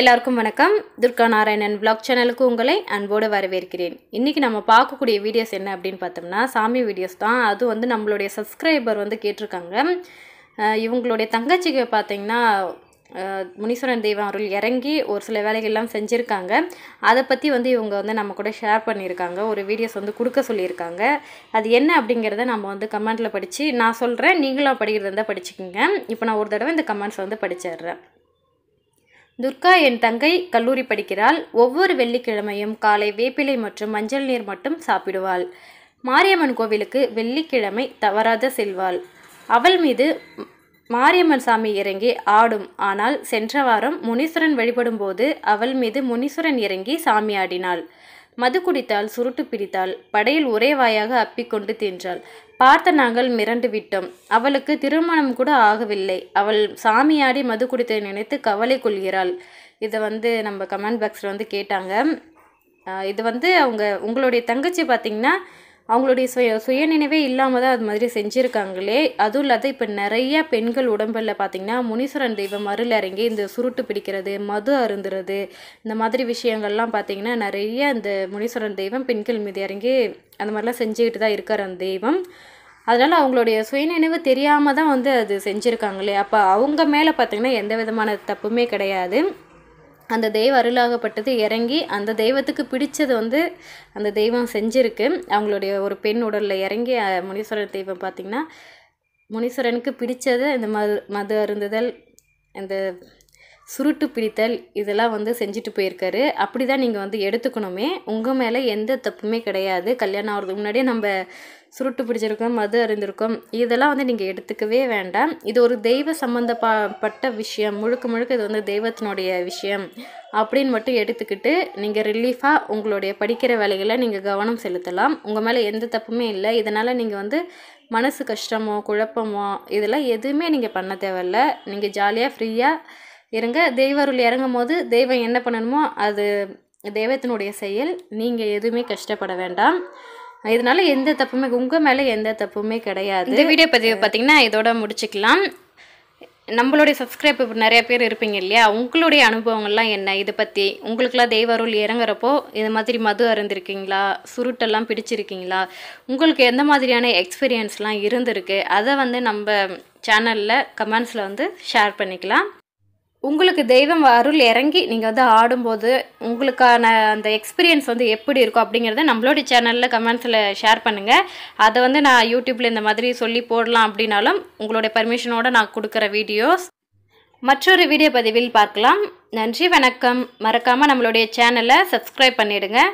எல்லாருக்கும் வணக்கம் துர்கா நாராயணன் பிளாக் சேனலுக்கு உங்களை அன்போடு வரவேற்கிறேன் இன்றைக்கி நம்ம பார்க்கக்கூடிய வீடியோஸ் என்ன அப்படின்னு பார்த்தோம்னா சாமி வீடியோஸ் தான் அது வந்து நம்மளுடைய சப்ஸ்கிரைபர் வந்து கேட்டிருக்காங்க இவங்களுடைய தங்கச்சிக்கு பார்த்திங்கன்னா முனீஸ்வரன் தெய்வம் அருள் இறங்கி ஒரு சில வேலைகள்லாம் செஞ்சுருக்காங்க அதை பற்றி வந்து இவங்க வந்து நம்ம கூட ஷேர் பண்ணியிருக்காங்க ஒரு வீடியோஸ் வந்து கொடுக்க சொல்லியிருக்காங்க அது என்ன அப்படிங்கிறத நம்ம வந்து கமெண்ட்டில் படித்து நான் சொல்கிறேன் நீங்களும் இருந்தால் படிச்சுக்கோங்க இப்போ நான் ஒரு தடவை இந்த கமெண்ட்ஸ் வந்து படிச்சிடுறேன் துர்கா என் தங்கை கல்லூரி படிக்கிறாள் ஒவ்வொரு வெள்ளிக்கிழமையும் காலை வேப்பிலை மற்றும் மஞ்சள் நீர் மட்டும் சாப்பிடுவாள் மாரியம்மன் கோவிலுக்கு வெள்ளிக்கிழமை தவறாத செல்வாள் அவள் மீது மாரியம்மன் சாமி இறங்கி ஆடும் ஆனால் சென்ற வாரம் முனீஸ்வரன் வழிபடும் போது அவள் மீது முனீஸ்வரன் இறங்கி சாமி ஆடினாள் மது குடித்தாள் சுருட்டு பிடித்தாள் படையில் ஒரே வாயாக அப்பிக்கொண்டு தின்றாள் பார்த்த நாங்கள் மிரண்டு விட்டோம் அவளுக்கு திருமணம் கூட ஆகவில்லை அவள் சாமியாடி மது குடித்ததை நினைத்து கவலை கொள்கிறாள் இதை வந்து நம்ம கமெண்ட் பாக்ஸில் வந்து கேட்டாங்க இது வந்து அவங்க உங்களுடைய தங்கச்சி பார்த்திங்கன்னா அவங்களுடைய சுய சுய நினைவே இல்லாமல் தான் அது மாதிரி செஞ்சுருக்காங்களே அதுவும் இல்லாத இப்போ நிறைய பெண்கள் உடம்பில் பார்த்திங்கன்னா முனீஸ்வரன் தெய்வம் அருள் இறங்கி இந்த சுருட்டு பிடிக்கிறது மது அருந்துறது இந்த மாதிரி விஷயங்கள்லாம் பார்த்திங்கன்னா நிறைய இந்த முனீஸ்வரன் தெய்வம் பெண்கள் மீது இறங்கி அந்த மாதிரிலாம் செஞ்சுக்கிட்டு தான் இருக்கார் அந்த தெய்வம் அதனால் அவங்களுடைய சுயநினைவு தெரியாமல் தான் வந்து அது செஞ்சுருக்காங்களே அப்போ அவங்க மேலே பார்த்திங்கன்னா எந்த விதமான தப்புமே கிடையாது அந்த தெய்வம் அருளாகப்பட்டது இறங்கி அந்த தெய்வத்துக்கு பிடிச்சது வந்து அந்த தெய்வம் செஞ்சுருக்கு அவங்களுடைய ஒரு பெண் உடலில் இறங்கி முனீஸ்வரர் தெய்வம் பார்த்திங்கன்னா முனீஸ்வரனுக்கு பிடிச்சது இந்த மது மது அருந்துதல் இந்த சுருட்டு பிடித்தல் இதெல்லாம் வந்து செஞ்சுட்டு போயிருக்காரு அப்படி தான் நீங்கள் வந்து எடுத்துக்கணுமே உங்கள் மேலே எந்த தப்புமே கிடையாது கல்யாணம் ஆகிறதுக்கு முன்னாடியே நம்ம சுருட்டு பிடிச்சிருக்கும் மது அறிந்திருக்கும் இதெல்லாம் வந்து நீங்கள் எடுத்துக்கவே வேண்டாம் இது ஒரு தெய்வ சம்மந்தப்பட்ட விஷயம் முழுக்க முழுக்க இது வந்து தெய்வத்தினுடைய விஷயம் அப்படின்னு மட்டும் எடுத்துக்கிட்டு நீங்கள் ரிலீஃபாக உங்களுடைய படிக்கிற வேலைகளை நீங்கள் கவனம் செலுத்தலாம் உங்கள் மேலே எந்த தப்புமே இல்லை இதனால் நீங்கள் வந்து மனசு கஷ்டமோ குழப்பமோ இதெல்லாம் எதுவுமே நீங்கள் பண்ண தேவையில்ல நீங்கள் ஜாலியாக ஃப்ரீயாக இருங்க தெய்வருள் இறங்கும் போது தெய்வம் என்ன பண்ணணுமோ அது தெய்வத்தினுடைய செயல் நீங்கள் எதுவுமே கஷ்டப்பட வேண்டாம் இதனால எந்த தப்புமே உங்கள் மேலே எந்த தப்புமே கிடையாது இந்த வீடியோ பதிவு பார்த்தீங்கன்னா இதோட முடிச்சுக்கலாம் நம்மளுடைய சப்ஸ்கிரைப் இப்போ நிறைய பேர் இருப்பீங்க இல்லையா உங்களுடைய அனுபவங்கள்லாம் என்ன இதை பற்றி உங்களுக்குலாம் தெய்வ அருள் இறங்குறப்போ இது மாதிரி மது அருந்திருக்கீங்களா சுருட்டெல்லாம் பிடிச்சிருக்கீங்களா உங்களுக்கு எந்த மாதிரியான எக்ஸ்பீரியன்ஸ்லாம் இருந்திருக்கு அதை வந்து நம்ம சேனலில் கமெண்ட்ஸில் வந்து ஷேர் பண்ணிக்கலாம் உங்களுக்கு தெய்வம் அருள் இறங்கி நீங்கள் வந்து ஆடும்போது உங்களுக்கான அந்த எக்ஸ்பீரியன்ஸ் வந்து எப்படி இருக்கும் அப்படிங்கிறத நம்மளோட சேனலில் கமெண்ட்ஸில் ஷேர் பண்ணுங்கள் அதை வந்து நான் யூடியூப்பில் இந்த மாதிரி சொல்லி போடலாம் அப்படின்னாலும் உங்களுடைய பர்மிஷனோடு நான் கொடுக்குற வீடியோஸ் மற்றொரு வீடியோ பதிவில் பார்க்கலாம் நன்றி வணக்கம் மறக்காமல் நம்மளுடைய சேனலை சப்ஸ்கிரைப் பண்ணிவிடுங்க